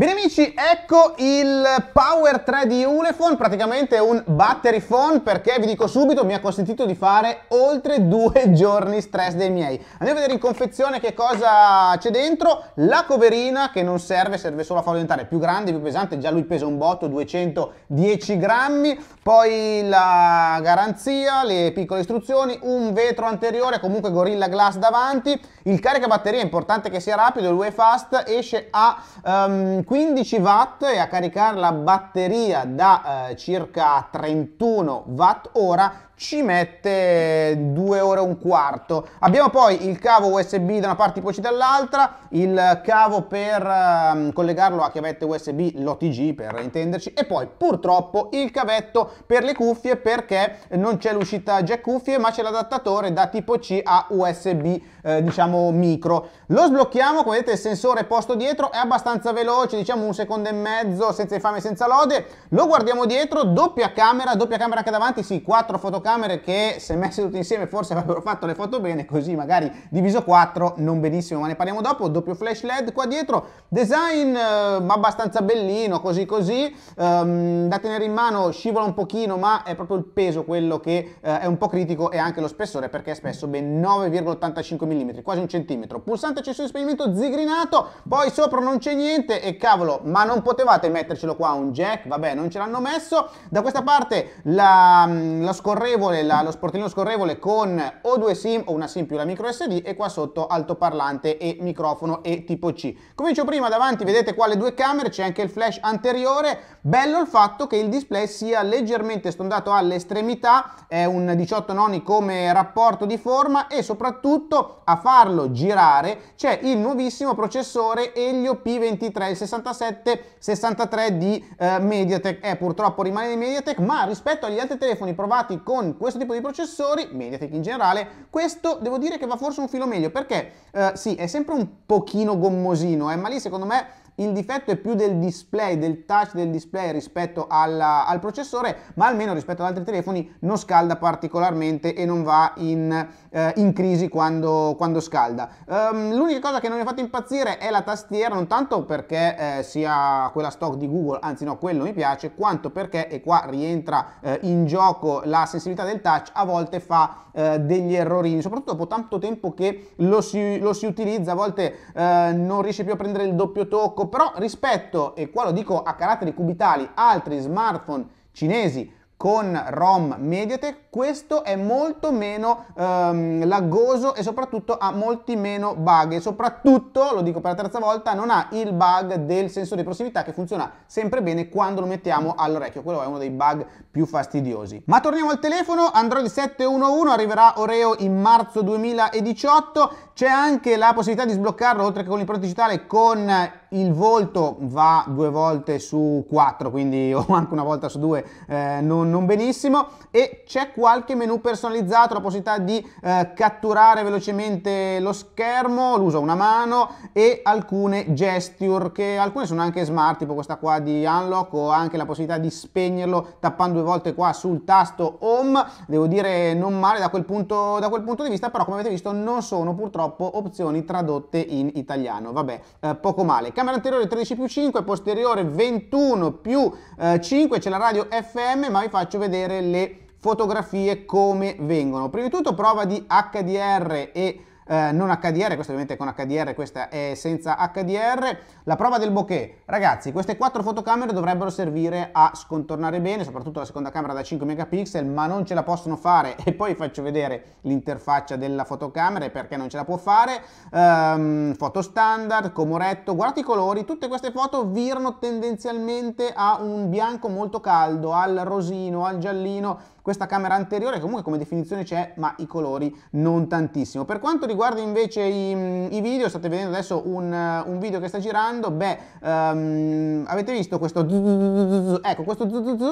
Bene amici, ecco il Power 3 di Ulefone, praticamente un battery phone perché vi dico subito mi ha consentito di fare oltre due giorni stress dei miei. Andiamo a vedere in confezione che cosa c'è dentro, la coverina che non serve, serve solo a farlo diventare più grande, più pesante, già lui pesa un botto, 210 grammi, poi la garanzia, le piccole istruzioni, un vetro anteriore, comunque Gorilla Glass davanti, il caricabatteria è importante che sia rapido, il è fast, esce a... Um, 15 watt e a caricare la batteria da eh, circa 31 watt ora ci mette 2 ore e un quarto. Abbiamo poi il cavo USB da una parte poi dall'altra, il cavo per um, collegarlo a chiavette USB, l'OTG per intenderci, e poi purtroppo il cavetto per le cuffie perché non c'è l'uscita jack cuffie ma c'è l'adattatore da tipo C a USB eh, diciamo micro. Lo sblocchiamo, come vedete il sensore posto dietro, è abbastanza veloce, diciamo un secondo e mezzo senza infame senza lode. Lo guardiamo dietro, doppia camera, doppia camera anche davanti, sì, quattro fotocamere telecamere che se messe tutte insieme forse avrebbero fatto le foto bene, così magari diviso 4 non benissimo, ma ne parliamo dopo, doppio flash led qua dietro, design eh, abbastanza bellino, così così, ehm, da tenere in mano scivola un pochino, ma è proprio il peso quello che eh, è un po' critico e anche lo spessore perché è spesso ben 9,85 mm, quasi un centimetro. Pulsante accesso di spegnimento zigrinato, poi sopra non c'è niente e cavolo, ma non potevate mettercelo qua un jack? Vabbè, non ce l'hanno messo. Da questa parte la, mm, la scorrevole scorrevole, la, lo sportellino scorrevole con o due SIM o una SIM più la micro SD e qua sotto altoparlante e microfono e tipo C. Comincio prima davanti vedete qua le due camere, c'è anche il flash anteriore, bello il fatto che il display sia leggermente stondato all'estremità, è un 18 noni come rapporto di forma e soprattutto a farlo girare c'è il nuovissimo processore Elio P23 il 6763 di eh, Mediatek, è eh, purtroppo rimane di Mediatek ma rispetto agli altri telefoni provati con in questo tipo di processori, Mediatek in generale, questo devo dire che va forse un filo meglio perché eh, sì, è sempre un pochino gommosino, eh, ma lì secondo me il difetto è più del display, del touch del display rispetto alla, al processore, ma almeno rispetto ad altri telefoni non scalda particolarmente e non va in, eh, in crisi quando, quando scalda. Um, l'unica cosa che non mi ha fatto impazzire è la tastiera, non tanto perché eh, sia quella stock di Google, anzi no, quello mi piace, quanto perché, e qua rientra eh, in gioco la sensibilità del touch, a volte fa eh, degli errorini, soprattutto dopo tanto tempo che lo si, lo si utilizza, a volte eh, non riesce più a prendere il doppio tocco, poco, però rispetto, e qua lo dico a caratteri cubitali, altri smartphone cinesi con ROM Mediatek, questo è molto meno ehm, laggoso e soprattutto ha molti meno bug e soprattutto, lo dico per la terza volta, non ha il bug del sensore di prossimità che funziona sempre bene quando lo mettiamo all'orecchio, quello è uno dei bug più fastidiosi. Ma torniamo al telefono, Android 7.1.1 arriverà Oreo in marzo 2018, c'è anche la possibilità di sbloccarlo oltre che con l'impronta digitale con il volto va due volte su quattro, quindi o anche una volta su due, eh, non, non, benissimo. E c'è qualche menu personalizzato, la possibilità di eh, catturare velocemente lo schermo, l'uso una mano e alcune gesture, che alcune sono anche smart, tipo questa qua di unlock o anche la possibilità di spegnerlo tappando due volte qua sul tasto home. Devo dire non male da quel punto, da quel punto di vista, però come avete visto non sono purtroppo opzioni tradotte in italiano. Vabbè, eh, poco male camera anteriore 13 più 5, posteriore 21 più eh, 5, c'è la radio FM, ma vi faccio vedere le fotografie come vengono. Prima di tutto prova di HDR e eh, non HDR, questa ovviamente è con HDR, questa è senza HDR. La prova del bokeh, ragazzi, queste quattro fotocamere dovrebbero servire a scontornare bene, soprattutto la seconda camera da 5 megapixel, ma non ce la possono fare e poi faccio vedere l'interfaccia della fotocamera e perché non ce la può fare. Um, foto standard, comoretto, guardate i colori, tutte queste foto virano tendenzialmente a un bianco molto caldo, al rosino, al giallino. Questa camera anteriore comunque come definizione c'è, ma i colori non tantissimo. Per quanto riguarda riguarda invece i, i video, state vedendo adesso un, un, video che sta girando, beh, um, avete visto questo... Ecco, questo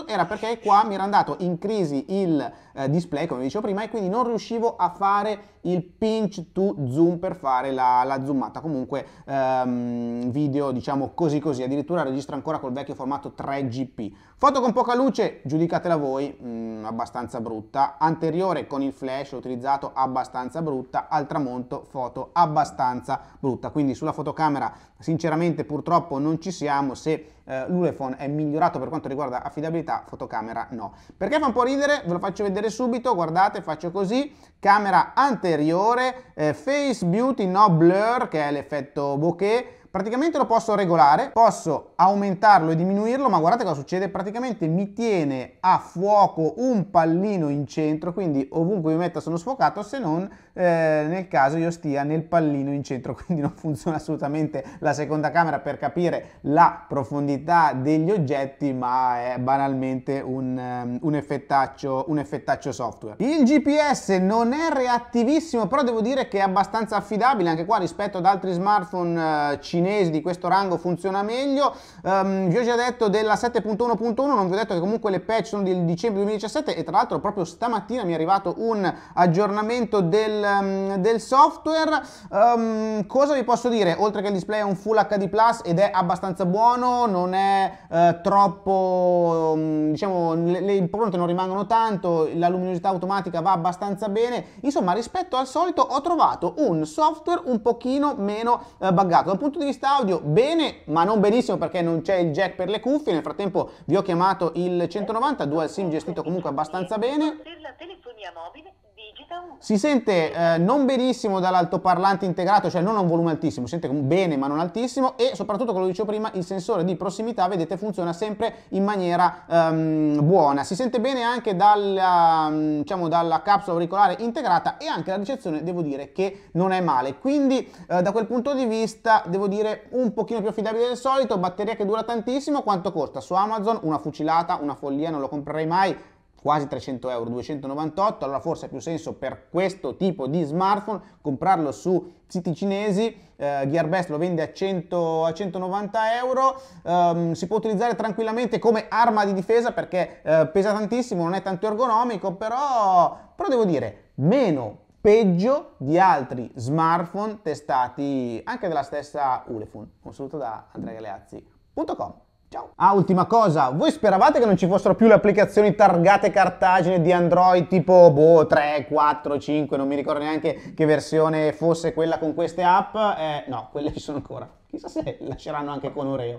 era perché qua mi era andato in crisi il eh, display, come dicevo prima, e quindi non riuscivo a fare il pinch to zoom per fare la, la zoomata. Comunque um, video, diciamo così così, addirittura registra ancora col vecchio formato 3GP. Foto con poca luce, giudicatela voi, mh, mm, abbastanza brutta. Anteriore con il flash utilizzato, abbastanza brutta. Altra tramonto foto abbastanza brutta quindi sulla fotocamera sinceramente purtroppo non ci siamo se eh, l'Ulefone è migliorato per quanto riguarda affidabilità, fotocamera no. Perché fa un po' ridere? Ve lo faccio vedere subito, guardate, faccio così, camera anteriore, eh, face beauty no blur che è l'effetto bokeh, praticamente lo posso regolare, posso aumentarlo e diminuirlo, ma guardate cosa succede, praticamente mi tiene a fuoco un pallino in centro, quindi ovunque mi metta sono sfocato, se non eh, nel caso io stia nel pallino in centro, quindi non funziona assolutamente la la seconda camera per capire la profondità degli oggetti, ma è banalmente un, ehm, un, effettaccio, un effettaccio software. Il GPS non è reattivissimo, però devo dire che è abbastanza affidabile, anche qua rispetto ad altri smartphone eh, cinesi di questo rango funziona meglio. Um, vi ho già detto della 7.1.1, non vi ho detto che comunque le patch sono del dicembre 2017 e tra l'altro proprio stamattina mi è arrivato un aggiornamento del, um, del software. Um, cosa vi posso dire? Oltre che il display è un Full HD Plus ed è abbastanza buono, non è eh, troppo, mm, diciamo, le, le impronte non rimangono tanto, la luminosità automatica va abbastanza bene, insomma rispetto al solito ho trovato un software un pochino meno eh, buggato. Dal punto di vista audio bene, ma non benissimo perché non c'è il jack per le cuffie, nel frattempo vi ho chiamato il 190, dual sim gestito comunque abbastanza bene. Per la telefonia mobile si sente eh, non benissimo dall'altoparlante integrato, cioè non a un volume altissimo, si sente bene ma non altissimo e soprattutto, come dicevo prima, il sensore di prossimità, vedete, funziona sempre in maniera ehm, buona. Si sente bene anche dalla, diciamo, dalla, capsula auricolare integrata e anche la ricezione, devo dire, che non è male. Quindi eh, da quel punto di vista, devo dire, un pochino più affidabile del solito, batteria che dura tantissimo, quanto costa? Su Amazon una fucilata, una follia, non lo comprerei mai, quasi 300 euro, 298, allora forse ha più senso per questo tipo di smartphone comprarlo su siti cinesi, eh, Gearbest lo vende a, 100, a 190 euro, um, si può utilizzare tranquillamente come arma di difesa perché eh, pesa tantissimo, non è tanto ergonomico, però, però devo dire meno peggio di altri smartphone testati anche dalla stessa Ulefun. Un saluto da andreagaleazzi.com. Ciao! Ah, ultima cosa, voi speravate che non ci fossero più le applicazioni targate cartagine di Android tipo boh, 3, 4, 5, non mi ricordo neanche che versione fosse quella con queste app? Eh, no, quelle ci sono ancora. Chissà se lasceranno anche con Oreo.